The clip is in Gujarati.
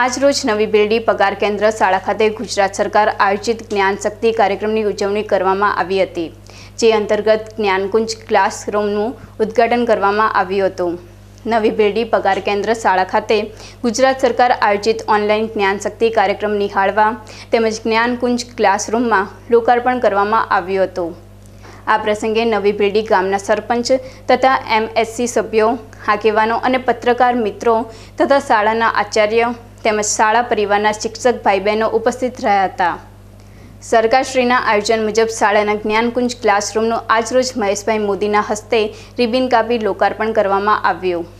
આજરોજ નવી બિલ્ડી પગાર કેન્દ્ર શાળા ખાતે ગુજરાત સરકાર આયોજિત જ્ઞાન શક્તિ કાર્યક્રમની ઉજવણી કરવામાં આવી હતી જે અંતર્ગત જ્ઞાનકુંજ ક્લાસરૂમનું ઉદ્ઘાટન કરવામાં આવ્યું હતું નવી બિલ્ડી પગાર કેન્દ્ર શાળા ખાતે ગુજરાત સરકાર આયોજિત ઓનલાઈન જ્ઞાનશક્તિ કાર્યક્રમ નિહાળવા તેમજ જ્ઞાનકુંજ ક્લાસરૂમમાં લોકાર્પણ કરવામાં આવ્યું હતું આ પ્રસંગે નવી પેઢી ગામના સરપંચ તથા એમએસસી સભ્યો આગેવાનો અને પત્રકાર મિત્રો તથા શાળાના આચાર્ય તેમજ શાળા પરિવારના શિક્ષક ભાઈ બહેનો ઉપસ્થિત રહ્યા હતા સરકારશ્રીના આયોજન મુજબ શાળાના જ્ઞાનકુંજ ક્લાસરૂમનું આજરોજ મહેશભાઈ મોદીના હસ્તે રિબિન કાપી લોકાર્પણ કરવામાં આવ્યું